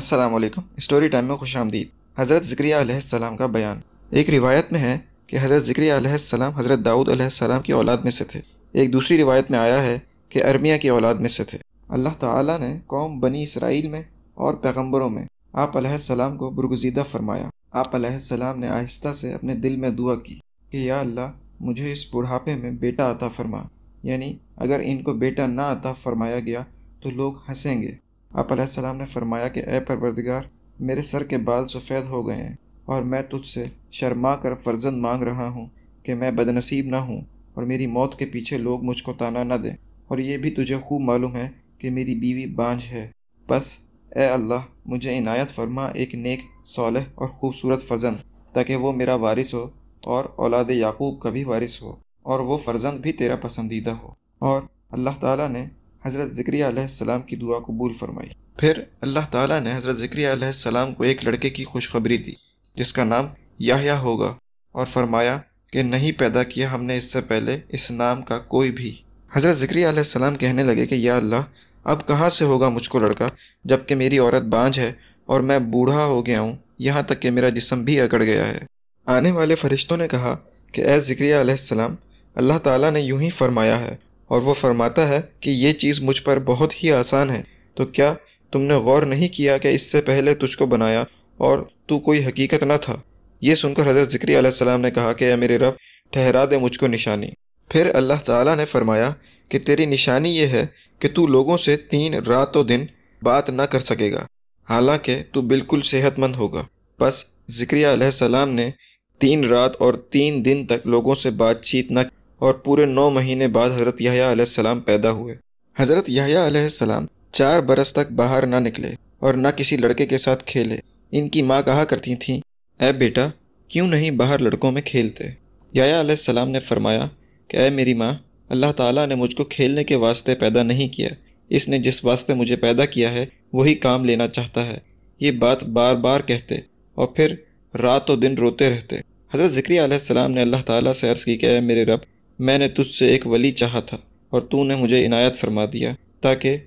अस्सलाम वालेकुम story time में खुश आमदीद हज़रत ज़िक्रियाम का बयान एक रिवायत में है कि हज़रत ज़िक्रियाम हज़रत दाऊद सलाम की औलाद में से थे एक दूसरी रिवायत में आया है कि अरमिया की औलाद में से थे अल्लाह ताला ने कौम बनी इसराइल में और पैगम्बरों में आप सलाम को बुरगुजीदा फरमाया आप सलाम ने आहिस्ता से अपने दिल में दुआ की कि या अल्लाह मुझे इस बुढ़ापे में बेटा अता फरमा यानी अगर इनको बेटा ना अता फरमाया गया तो लोग हंसेंगे आप सलाम ने फरमाया कि ए परवरदिगार मेरे सर के बाल सफ़ेद हो गए हैं और मैं तुझसे शर्मा कर फर्जंद मांग रहा हूँ कि मैं बदनसीब ना हूँ और मेरी मौत के पीछे लोग मुझको ताना न दें और ये भी तुझे खूब मालूम है कि मेरी बीवी बांझ है बस ए अल्लाह मुझे इनायत फरमा एक नेक सौलह और ख़ूबसूरत फर्जंद ताकि वो मेरा वारिस हो और औलाद याकूब का भी वारिस हो और वो फर्जंद भी तेरा पसंदीदा हो और अल्लाह ताला ने हज़रत ज़क्रियाम की दुआ कबूल फरमाई फिर अल्लाह ताला ने हज़रत ज़क्रियाम को एक लड़के की खुशखबरी दी जिसका नाम याह्या होगा और फरमाया कि नहीं पैदा किया हमने इससे पहले इस नाम का कोई भी हज़रत ज़क्रियाम कहने लगे कि या अल्लाह अब कहाँ से होगा मुझको लड़का जबकि मेरी औरत बांझ है और मैं बूढ़ा हो गया हूँ यहाँ तक कि मेरा जिसम भी अकड़ गया है आने वाले फरिश्तों ने कहा कि ए ज़िक्रियाम अल्लाह ताला ने यूं ही फरमाया है और वो फरमाता है कि ये चीज़ मुझ पर बहुत ही आसान है तो क्या तुमने गौर नहीं किया कि इससे पहले तुझको बनाया और तू कोई हकीकत ना था ये सुनकर हज़रत ज़िक्री सलाम ने कहा कि मेरे रब ठहरा दे मुझको निशानी फिर अल्लाह ताला ने फरमाया कि तेरी निशानी ये है कि तू लोगों से तीन रातों दिन बात ना कर सकेगा हालांकि तू बिल्कुल सेहतमंद होगा बस ज़िक्रिया सलाम ने तीन रात और तीन दिन तक लोगों से बातचीत न और पूरे नौ महीने बाद हज़रत यहिया पैदा हुए हज़रत यहिया चार बरस तक बाहर ना निकले और ना किसी लड़के के साथ खेले इनकी माँ कहा करती थीं ऐ बेटा क्यों नहीं बाहर लड़कों में खेलते याया ने फरमाया कि ऐ मेरी माँ अल्लाह ताला ने मुझको खेलने के वास्ते पैदा नहीं किया इसने जिस वास्ते मुझे पैदा किया है वही काम लेना चाहता है ये बात बार बार कहते और फिर रात और दिन रोते रहते हज़रत ज़िक्री ने अल्लाह ताला से अर्ज़ की कि मेरे रब मैंने तुझसे एक वली चाहा था और तूने मुझे इनायत फरमा दिया ताकि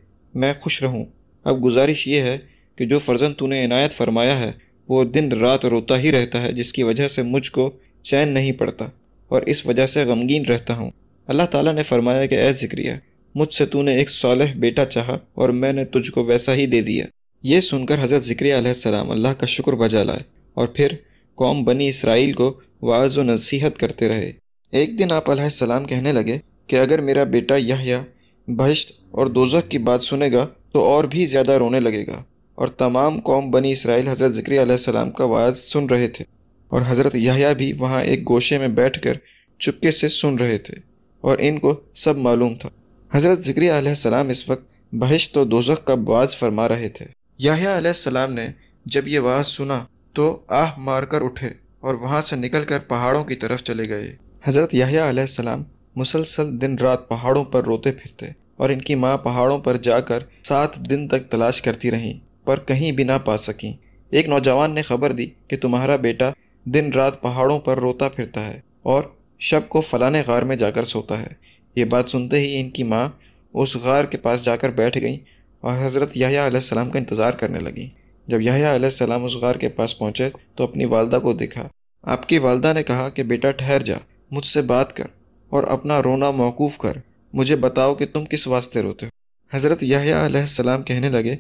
मैं खुश रहूँ अब गुजारिश ये है कि जो फ़र्जन तूने इनायत फरमाया है वो दिन रात रोता ही रहता है जिसकी वजह से मुझको चैन नहीं पड़ता और इस वजह से गमगीन रहता हूँ अल्लाह ताला ने फरमाया कि ऐ ज़िक्रिया मुझसे तूने एक सालह बेटा चाहा और मैंने तुझको वैसा ही दे दिया ये सुनकर हज़रत ज़िक्रियाम अल्लाह का शुक्र बजा लाए और फिर कौम बनी इसराइल को वाज व नसीहत करते रहे एक दिन आप सलाम कहने लगे कि अगर मेरा बेटा यहया बहिश्त और दोजख की बात सुनेगा तो और भी ज़्यादा रोने लगेगा और तमाम कौम बनी इसराइल हज़रत ज़िक्री सलाम का वायज़ सुन रहे थे और हज़रत यहया भी वहाँ एक गोशे में बैठ कर चुपके से सुन रहे थे और इनको सब मालूम था हज़रत ज़िक्री सलाम इस वक्त बहिश्त और दोजख का बाज़ फरमा रहे थे याहिया सलाम ने जब ये वाज सुना तो आह मारकर उठे और वहाँ से निकल कर पहाड़ों की तरफ चले गए हज़रत याहिया मुसलसल दिन रात पहाड़ों पर रोते फिरते और इनकी माँ पहाड़ों पर जाकर सात दिन तक तलाश करती रहीं पर कहीं भी ना पा सकें एक नौजवान ने खबर दी कि तुम्हारा बेटा दिन रात पहाड़ों पर रोता फिरता है और शब को फलाने गार में जाकर सोता है ये बात सुनते ही इनकी माँ उस गार के पास जाकर बैठ गईं और हज़रत याहिया सलाम का इंतज़ार करने लगीं जब याहिया सलाम उस गार के पास पहुँचे तो अपनी वालदा को देखा आपकी वालदा ने कहा कि बेटा ठहर जा मुझसे बात कर और अपना रोना मौकूफ़ कर मुझे बताओ कि तुम किस वास्ते रोते हो हज़रत यासलाम कहने लगे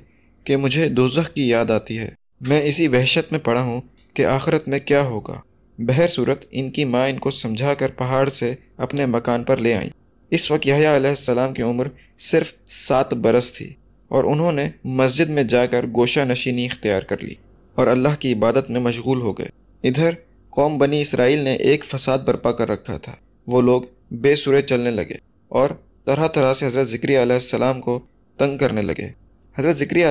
कि मुझे दोजह की याद आती है मैं इसी वहशत में पड़ा हूँ कि आखिरत में क्या होगा बहर सूरत इनकी माँ इनको समझा कर पहाड़ से अपने मकान पर ले आई इस वक्त यासलाम की उम्र सिर्फ सात बरस थी और उन्होंने मस्जिद में जाकर गोशा नशीनी इख्तियार कर ली और अल्लाह की इबादत में मशगूल हो गए इधर कौम बनी इसराइल ने एक फसाद बर्पा कर रखा था वो लोग बेसुरे चलने लगे और तरह तरह से हज़रत ज़िक्री को तंग करने लगे हज़रत ज़िक्री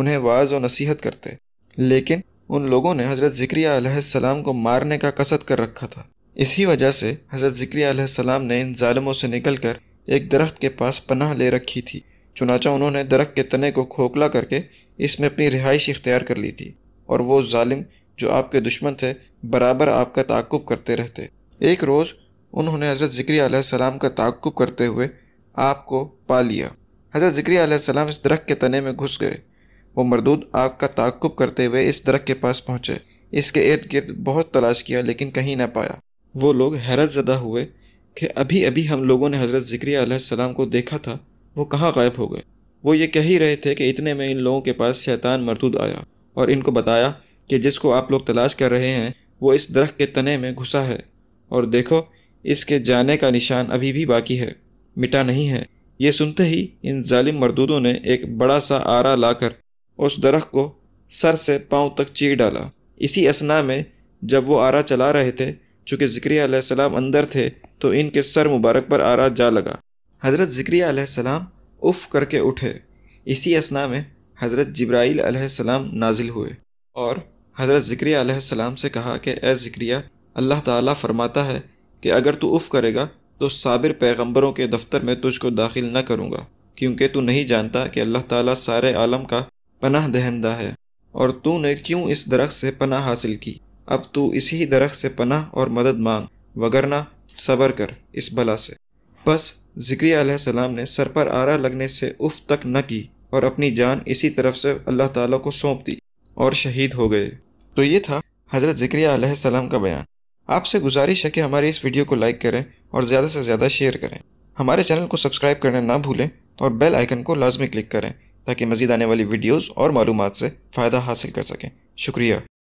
उन्हें वाज व नसीहत करते लेकिन उन लोगों ने हज़रत ज़िक्री को मारने का कसद कर रखा था इसी वजह से हज़रत ज़िक्री ने इन ालमों से निकल कर एक दरख्त के पास पनाह ले रखी थी चुनाचा उन्होंने दरख्त के तने को खोखला करके इसमें अपनी रिहाइश इख्तियार कर ली थी और वो ालिम जो आपके दुश्मन थे बराबर आपका ताकुब करते रहते एक रोज़ उन्होंने हज़रत ज़िक्री आलाम का ताकुब करते हुए आपको पा लिया हज़रत ज़िक्री इस दरख्त के तने में घुस गए वो मरदूद आपका ताकुब करते हुए इस दरख्त के पास पहुँचे इसके इर्द गिर्द बहुत तलाश किया लेकिन कहीं ना पाया वो लोग हैरत ज़दा हुए कि अभी अभी हम लोगों ने हज़रत ज़िक्री को देखा था वो कहाँ गायब हो गए वो ये कह ही रहे थे कि इतने में इन लोगों के पास शैतान मरदूद आया और इनको बताया कि जिसको आप लोग तलाश कर रहे हैं वो इस दरख्त के तने में घुसा है और देखो इसके जाने का निशान अभी भी बाकी है मिटा नहीं है ये सुनते ही इन जालिम मरदूदों ने एक बड़ा सा आरा लाकर उस दरख्त को सर से पाँव तक चीर डाला इसी असना में जब वो आरा चला रहे थे चूँकि ज़िक्रिया सलाम अंदर थे तो इनके सर मुबारक पर आरा जा लगा हज़रत ज़िक्रिया सलाम उफ़ करके उठे इसी असना में हज़रत जब्राईल सलाम नाजिल हुए और हज़रत ज़िक्रिया सलाम से कहा कि ए ज़िक्रिया अल्लाह ताला फरमाता है कि अगर तू उफ़ करेगा तो साबिर पैगंबरों के दफ्तर में तुझको दाखिल न करूँगा क्योंकि तू नहीं जानता कि अल्लाह ताला सारे आलम का पनाह दहंदा है और तूने क्यों इस दरख्त से पनाह हासिल की अब तू इसी दरख्त से पनाह और मदद मांग वगरना सबर कर इस बला से बस ज़िक्रिया ने सर पर आरा लगने से उफ़ तक न की और अपनी जान इसी तरफ से अल्लाह ताला को सौंप दी और शहीद हो गए तो ये था हज़रत ज़िक्रिया का बयान आपसे गुजारिश है कि हमारे इस वीडियो को लाइक करें और ज़्यादा से ज़्यादा शेयर करें हमारे चैनल को सब्सक्राइब करना ना भूलें और बेल आइकन को लाजमी क्लिक करें ताकि मज़ीद आने वाली वीडियोज़ और मालूम से फ़ायदा हासिल कर सकें शुक्रिया